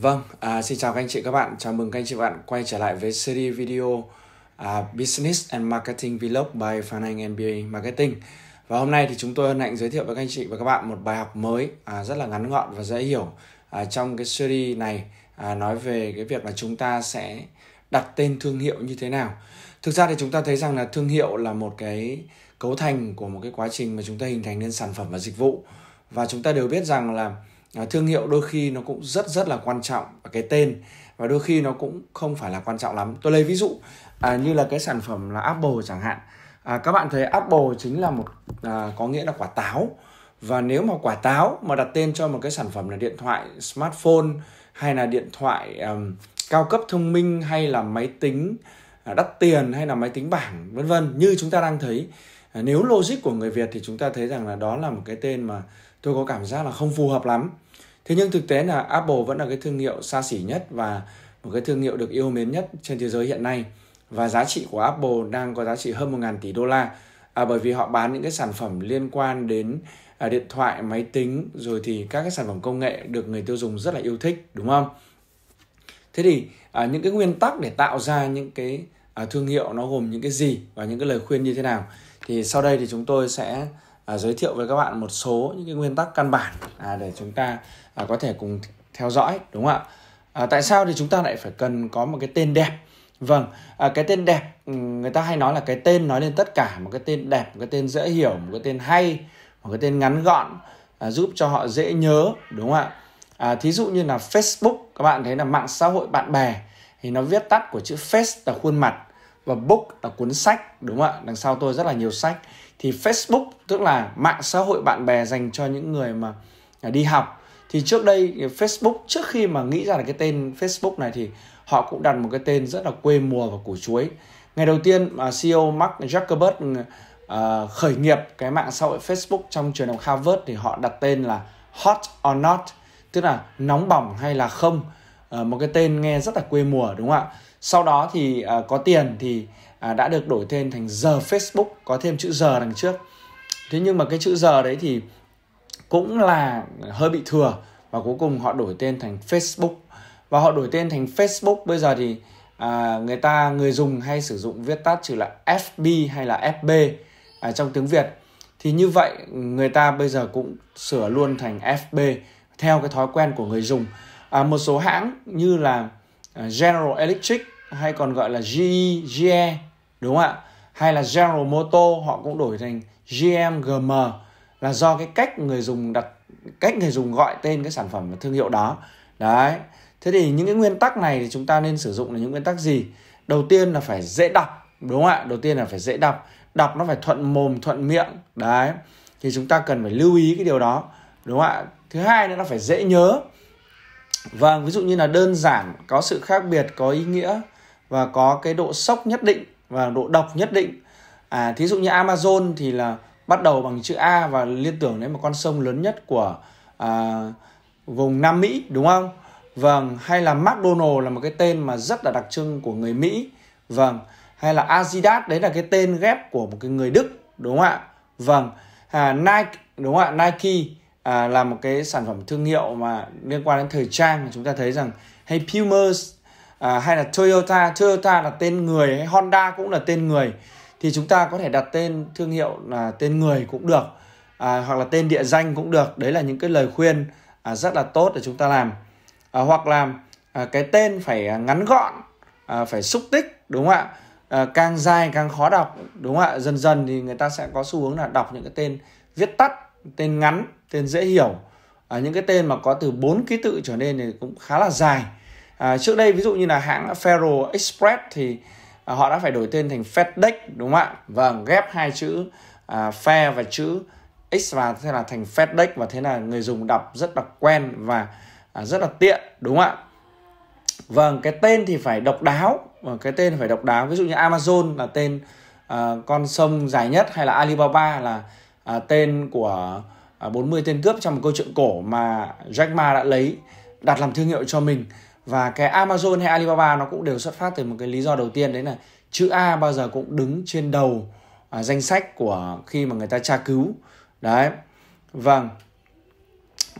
Vâng, à, xin chào các anh chị các bạn. Chào mừng các anh chị các bạn quay trở lại với series video à, Business and Marketing Vlog by Phan Anh MBA Marketing. Và hôm nay thì chúng tôi hân hạnh giới thiệu với các anh chị và các bạn một bài học mới à, rất là ngắn gọn và dễ hiểu à, trong cái series này à, nói về cái việc là chúng ta sẽ đặt tên thương hiệu như thế nào. Thực ra thì chúng ta thấy rằng là thương hiệu là một cái cấu thành của một cái quá trình mà chúng ta hình thành nên sản phẩm và dịch vụ. Và chúng ta đều biết rằng là Ờ, thương hiệu đôi khi nó cũng rất rất là quan trọng và cái tên và đôi khi nó cũng không phải là quan trọng lắm tôi lấy ví dụ à, như là cái sản phẩm là apple chẳng hạn à, các bạn thấy apple chính là một à, có nghĩa là quả táo và nếu mà quả táo mà đặt tên cho một cái sản phẩm là điện thoại smartphone hay là điện thoại um, cao cấp thông minh hay là máy tính à, đắt tiền hay là máy tính bảng vân vân như chúng ta đang thấy à, nếu logic của người Việt thì chúng ta thấy rằng là đó là một cái tên mà tôi có cảm giác là không phù hợp lắm Thế nhưng thực tế là Apple vẫn là cái thương hiệu xa xỉ nhất và một cái thương hiệu được yêu mến nhất trên thế giới hiện nay và giá trị của Apple đang có giá trị hơn 1.000 tỷ đô la à, bởi vì họ bán những cái sản phẩm liên quan đến à, điện thoại, máy tính rồi thì các cái sản phẩm công nghệ được người tiêu dùng rất là yêu thích đúng không? Thế thì à, những cái nguyên tắc để tạo ra những cái à, thương hiệu nó gồm những cái gì và những cái lời khuyên như thế nào thì sau đây thì chúng tôi sẽ à, giới thiệu với các bạn một số những cái nguyên tắc căn bản à, để chúng ta à, có thể cùng theo dõi đúng không ạ à, tại sao thì chúng ta lại phải cần có một cái tên đẹp vâng à, cái tên đẹp người ta hay nói là cái tên nói lên tất cả một cái tên đẹp một cái tên dễ hiểu một cái tên hay một cái tên ngắn gọn à, giúp cho họ dễ nhớ đúng không ạ à, thí dụ như là facebook các bạn thấy là mạng xã hội bạn bè thì nó viết tắt của chữ face là khuôn mặt và book là cuốn sách đúng không ạ đằng sau tôi rất là nhiều sách thì Facebook tức là mạng xã hội bạn bè dành cho những người mà à, đi học thì trước đây Facebook trước khi mà nghĩ ra là cái tên Facebook này thì họ cũng đặt một cái tên rất là quê mùa và củ chuối ngày đầu tiên mà CEO Mark Zuckerberg uh, khởi nghiệp cái mạng xã hội Facebook trong trường học Harvard thì họ đặt tên là Hot or Not tức là nóng bỏng hay là không uh, một cái tên nghe rất là quê mùa đúng không ạ sau đó thì à, có tiền thì à, đã được đổi tên thành giờ Facebook có thêm chữ giờ đằng trước thế nhưng mà cái chữ giờ đấy thì cũng là hơi bị thừa và cuối cùng họ đổi tên thành Facebook và họ đổi tên thành Facebook bây giờ thì à, người ta người dùng hay sử dụng viết tắt chữ là FB hay là FB à, trong tiếng Việt thì như vậy người ta bây giờ cũng sửa luôn thành FB theo cái thói quen của người dùng à, một số hãng như là À, General Electric hay còn gọi là GE, GE đúng không ạ? Hay là General Motors họ cũng đổi thành GM, GM là do cái cách người dùng đặt cách người dùng gọi tên cái sản phẩm và thương hiệu đó. Đấy. Thế thì những cái nguyên tắc này thì chúng ta nên sử dụng là những nguyên tắc gì? Đầu tiên là phải dễ đọc, đúng không ạ? Đầu tiên là phải dễ đọc, đọc nó phải thuận mồm, thuận miệng. Đấy. Thì chúng ta cần phải lưu ý cái điều đó, đúng không ạ? Thứ hai nữa là phải dễ nhớ Vâng, ví dụ như là đơn giản, có sự khác biệt, có ý nghĩa và có cái độ sốc nhất định và độ độc nhất định. À, thí dụ như Amazon thì là bắt đầu bằng chữ A và liên tưởng đến một con sông lớn nhất của à, vùng Nam Mỹ đúng không? Vâng, hay là McDonald là một cái tên mà rất là đặc trưng của người Mỹ. Vâng, hay là Adidas đấy là cái tên ghép của một cái người Đức đúng không ạ? Vâng, à, Nike đúng không ạ? Nike à, là một cái sản phẩm thương hiệu mà liên quan đến thời trang chúng ta thấy rằng hay Puma à, hay là Toyota Toyota là tên người hay Honda cũng là tên người thì chúng ta có thể đặt tên thương hiệu là tên người cũng được à, hoặc là tên địa danh cũng được đấy là những cái lời khuyên à, rất là tốt để chúng ta làm à, hoặc là à, cái tên phải ngắn gọn à, phải xúc tích đúng không ạ à, càng dài càng khó đọc đúng không ạ dần dần thì người ta sẽ có xu hướng là đọc những cái tên viết tắt tên ngắn tên dễ hiểu à, những cái tên mà có từ 4 ký tự trở lên thì cũng khá là dài à, trước đây ví dụ như là hãng Ferro Express thì à, họ đã phải đổi tên thành FedEx đúng không ạ vâng ghép hai chữ à, Fair và chữ X và thế là thành FedEx và thế là người dùng đọc rất là quen và à, rất là tiện đúng không ạ vâng cái tên thì phải độc đáo và cái tên phải độc đáo ví dụ như Amazon là tên à, con sông dài nhất hay là Alibaba là à, tên của à, 40 tên cướp trong một câu chuyện cổ mà Jack Ma đã lấy đặt làm thương hiệu cho mình và cái Amazon hay Alibaba nó cũng đều xuất phát từ một cái lý do đầu tiên đấy là chữ A bao giờ cũng đứng trên đầu à, danh sách của khi mà người ta tra cứu đấy vâng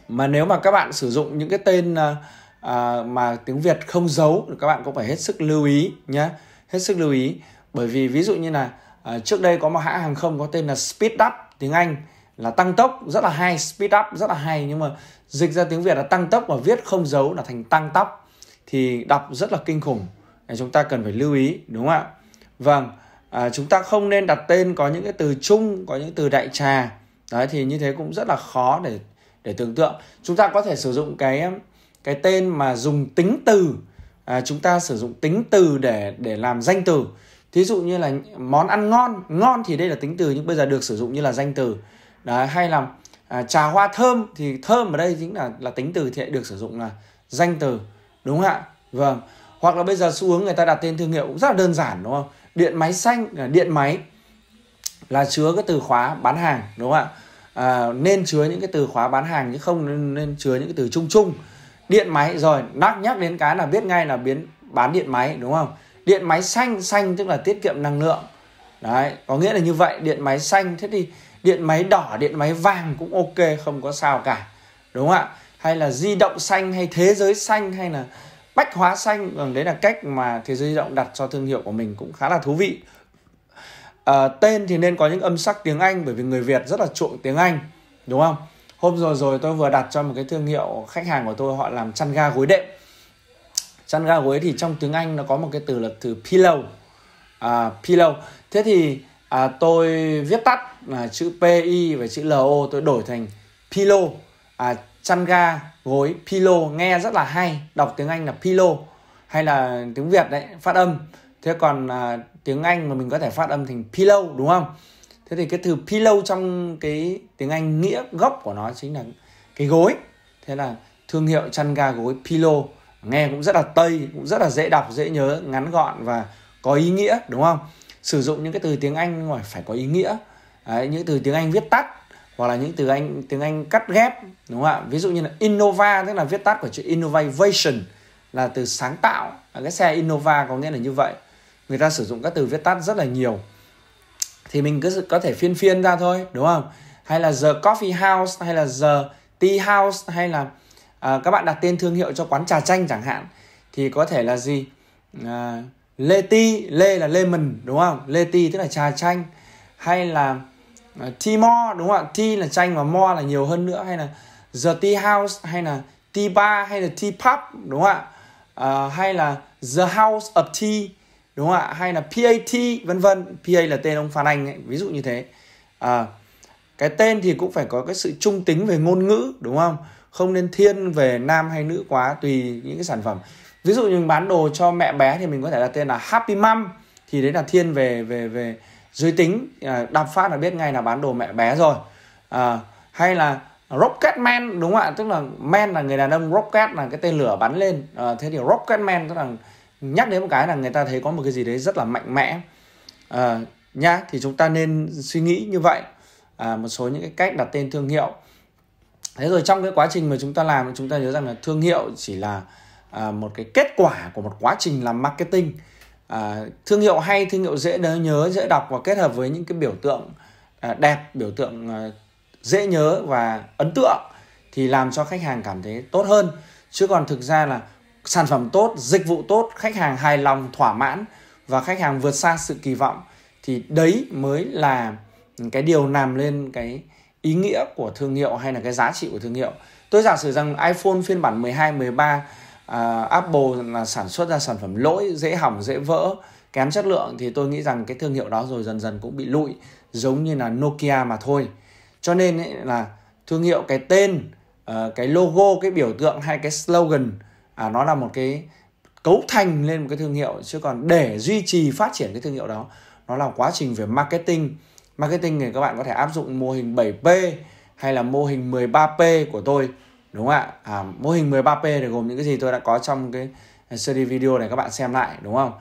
mà nếu mà các bạn sử dụng những cái tên à, à, mà tiếng Việt không giấu các bạn cũng phải hết sức lưu ý nhé hết sức lưu ý bởi vì ví dụ như là à, trước đây có một hãng hàng không có tên là Speedup tiếng Anh là tăng tốc rất là hay speed up rất là hay nhưng mà dịch ra tiếng Việt là tăng tốc và viết không dấu là thành tăng tóc thì đọc rất là kinh khủng chúng ta cần phải lưu ý đúng không ạ vâng à, chúng ta không nên đặt tên có những cái từ chung có những từ đại trà đấy thì như thế cũng rất là khó để để tưởng tượng chúng ta có thể sử dụng cái cái tên mà dùng tính từ à, chúng ta sử dụng tính từ để để làm danh từ thí dụ như là món ăn ngon ngon thì đây là tính từ nhưng bây giờ được sử dụng như là danh từ Đấy, hay là à, trà hoa thơm thì thơm ở đây chính là là tính từ thì được sử dụng là danh từ đúng không ạ vâng hoặc là bây giờ xu hướng người ta đặt tên thương hiệu cũng rất là đơn giản đúng không điện máy xanh à, điện máy là chứa cái từ khóa bán hàng đúng không ạ à, nên chứa những cái từ khóa bán hàng chứ không nên, nên chứa những cái từ chung chung điện máy rồi nắc nhắc đến cái là biết ngay là biến bán điện máy đúng không điện máy xanh xanh tức là tiết kiệm năng lượng đấy có nghĩa là như vậy điện máy xanh thế thì điện máy đỏ điện máy vàng cũng ok không có sao cả đúng không ạ hay là di động xanh hay thế giới xanh hay là bách hóa xanh vâng, đấy là cách mà thế giới di động đặt cho thương hiệu của mình cũng khá là thú vị à, tên thì nên có những âm sắc tiếng anh bởi vì người việt rất là chuộng tiếng anh đúng không hôm rồi rồi tôi vừa đặt cho một cái thương hiệu khách hàng của tôi họ làm chăn ga gối đệm chăn ga gối thì trong tiếng Anh nó có một cái từ là từ pillow à, pillow thế thì à, tôi viết tắt là chữ pi và chữ lo tôi đổi thành pillow à, chăn ga gối pillow nghe rất là hay đọc tiếng Anh là pillow hay là tiếng Việt đấy phát âm thế còn à, tiếng Anh mà mình có thể phát âm thành pillow đúng không thế thì cái từ pillow trong cái tiếng Anh nghĩa gốc của nó chính là cái gối thế là thương hiệu chăn ga gối pillow nghe cũng rất là tây cũng rất là dễ đọc dễ nhớ ngắn gọn và có ý nghĩa đúng không sử dụng những cái từ tiếng anh ngoài phải có ý nghĩa Đấy, những từ tiếng anh viết tắt hoặc là những từ anh tiếng anh cắt ghép đúng không ạ ví dụ như là innova tức là viết tắt của chữ innovation là từ sáng tạo cái xe innova có nghĩa là như vậy người ta sử dụng các từ viết tắt rất là nhiều thì mình cứ có thể phiên phiên ra thôi đúng không hay là the coffee house hay là the tea house hay là à, các bạn đặt tên thương hiệu cho quán trà chanh chẳng hạn thì có thể là gì à, lê ti lê là lemon đúng không lê ti tức là trà chanh hay là uh, à, tea mo đúng không ạ tea là chanh và mo là nhiều hơn nữa hay là the tea house hay là tea bar hay là tea pub đúng không ạ uh, hay là the house of tea đúng không ạ hay là pat vân vân pa là tên ông phan anh ấy, ví dụ như thế à, cái tên thì cũng phải có cái sự trung tính về ngôn ngữ đúng không không nên thiên về nam hay nữ quá tùy những cái sản phẩm ví dụ như mình bán đồ cho mẹ bé thì mình có thể đặt tên là happy mom thì đấy là thiên về về về giới tính à, đạp phát là biết ngay là bán đồ mẹ bé rồi à, hay là rocket man đúng không ạ tức là man là người đàn ông rocket là cái tên lửa bắn lên à, thế thì rocket man tức là nhắc đến một cái là người ta thấy có một cái gì đấy rất là mạnh mẽ à, nhá thì chúng ta nên suy nghĩ như vậy à, một số những cái cách đặt tên thương hiệu thế rồi trong cái quá trình mà chúng ta làm chúng ta nhớ rằng là thương hiệu chỉ là à, một cái kết quả của một quá trình làm marketing à, thương hiệu hay thương hiệu dễ nhớ dễ đọc và kết hợp với những cái biểu tượng à, đẹp biểu tượng à, dễ nhớ và ấn tượng thì làm cho khách hàng cảm thấy tốt hơn chứ còn thực ra là sản phẩm tốt dịch vụ tốt khách hàng hài lòng thỏa mãn và khách hàng vượt xa sự kỳ vọng thì đấy mới là cái điều làm lên cái ý nghĩa của thương hiệu hay là cái giá trị của thương hiệu tôi giả sử rằng iPhone phiên bản 12 13 uh, Apple là sản xuất ra sản phẩm lỗi dễ hỏng dễ vỡ kém chất lượng thì tôi nghĩ rằng cái thương hiệu đó rồi dần dần cũng bị lụi giống như là Nokia mà thôi cho nên ấy là thương hiệu cái tên uh, cái logo cái biểu tượng hay cái slogan à, nó là một cái cấu thành lên một cái thương hiệu chứ còn để duy trì phát triển cái thương hiệu đó nó là quá trình về marketing marketing thì các bạn có thể áp dụng mô hình 7P hay là mô hình 13P của tôi đúng không ạ à, mô hình 13P thì gồm những cái gì tôi đã có trong cái series video này các bạn xem lại đúng không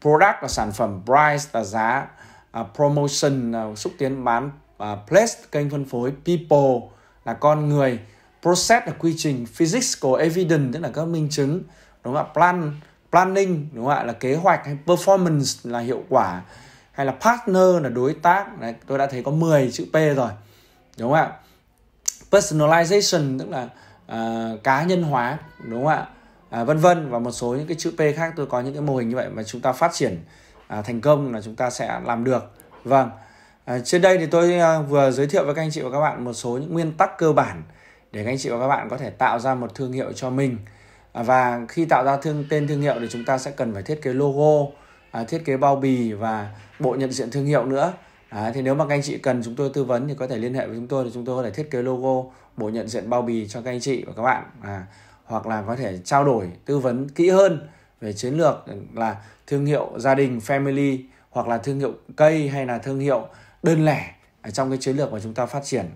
product là sản phẩm price là giá uh, promotion là xúc tiến bán uh, place kênh phân phối people là con người process là quy trình physical evidence tức là các minh chứng đúng không ạ plan planning đúng không ạ là kế hoạch hay performance là hiệu quả hay là partner là đối tác Đấy, tôi đã thấy có 10 chữ p rồi đúng không ạ personalization tức là uh, cá nhân hóa đúng không ạ à, vân vân và một số những cái chữ p khác tôi có những cái mô hình như vậy mà chúng ta phát triển à, thành công là chúng ta sẽ làm được vâng à, trên đây thì tôi à, vừa giới thiệu với các anh chị và các bạn một số những nguyên tắc cơ bản để các anh chị và các bạn có thể tạo ra một thương hiệu cho mình à, và khi tạo ra thương tên thương hiệu thì chúng ta sẽ cần phải thiết kế logo à, thiết kế bao bì và bộ nhận diện thương hiệu nữa à, thì nếu mà các anh chị cần chúng tôi tư vấn thì có thể liên hệ với chúng tôi thì chúng tôi có thể thiết kế logo bộ nhận diện bao bì cho các anh chị và các bạn à, hoặc là có thể trao đổi tư vấn kỹ hơn về chiến lược là thương hiệu gia đình family hoặc là thương hiệu cây hay là thương hiệu đơn lẻ ở trong cái chiến lược mà chúng ta phát triển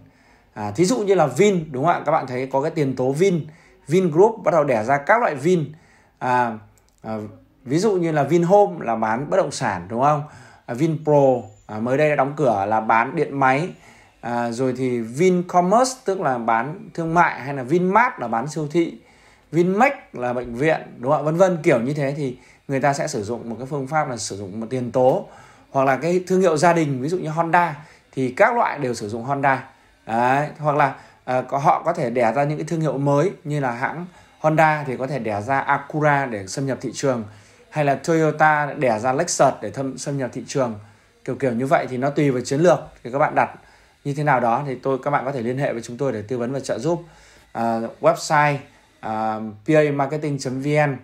à, thí dụ như là Vin đúng không ạ các bạn thấy có cái tiền tố Vin vin group bắt đầu đẻ ra các loại Vin à, à, ví dụ như là Vinhome là bán bất động sản đúng không à, Vinpro à, mới đây đã đóng cửa là bán điện máy à, rồi thì Vincommerce tức là bán thương mại hay là Vinmart là bán siêu thị Vinmec là bệnh viện đúng không vân vân kiểu như thế thì người ta sẽ sử dụng một cái phương pháp là sử dụng một tiền tố hoặc là cái thương hiệu gia đình ví dụ như Honda thì các loại đều sử dụng Honda Đấy, hoặc là à, có, họ có thể đẻ ra những cái thương hiệu mới như là hãng Honda thì có thể đẻ ra Acura để xâm nhập thị trường hay là Toyota đẻ ra Lexus để thâm, xâm nhập thị trường kiểu kiểu như vậy thì nó tùy vào chiến lược thì các bạn đặt như thế nào đó thì tôi các bạn có thể liên hệ với chúng tôi để tư vấn và trợ giúp à, website à, pa marketing vn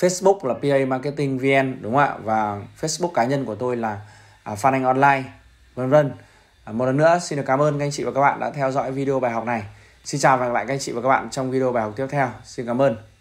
Facebook là PA Marketing VN đúng không ạ và Facebook cá nhân của tôi là à, Phan Anh Online vân vân à, một lần nữa xin được cảm ơn các anh chị và các bạn đã theo dõi video bài học này xin chào và hẹn gặp lại các anh chị và các bạn trong video bài học tiếp theo xin cảm ơn